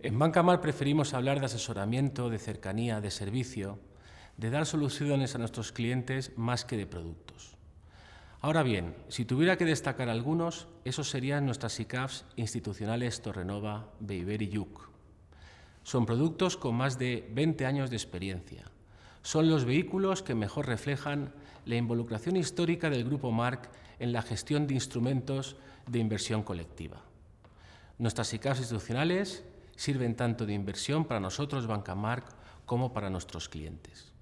En Banca Mar preferimos hablar de asesoramiento, de cercanía, de servicio, de dar soluciones a nuestros clientes más que de productos. Ahora bien, si tuviera que destacar algunos, esos serían nuestras ICAFs institucionales Torrenova, Beiber y Yuc. Son productos con más de 20 años de experiencia. Son los vehículos que mejor reflejan la involucración histórica del Grupo Marc en la gestión de instrumentos de inversión colectiva. Nuestras ICAFs institucionales sirven tanto de inversión para nosotros, Banca Mark, como para nuestros clientes.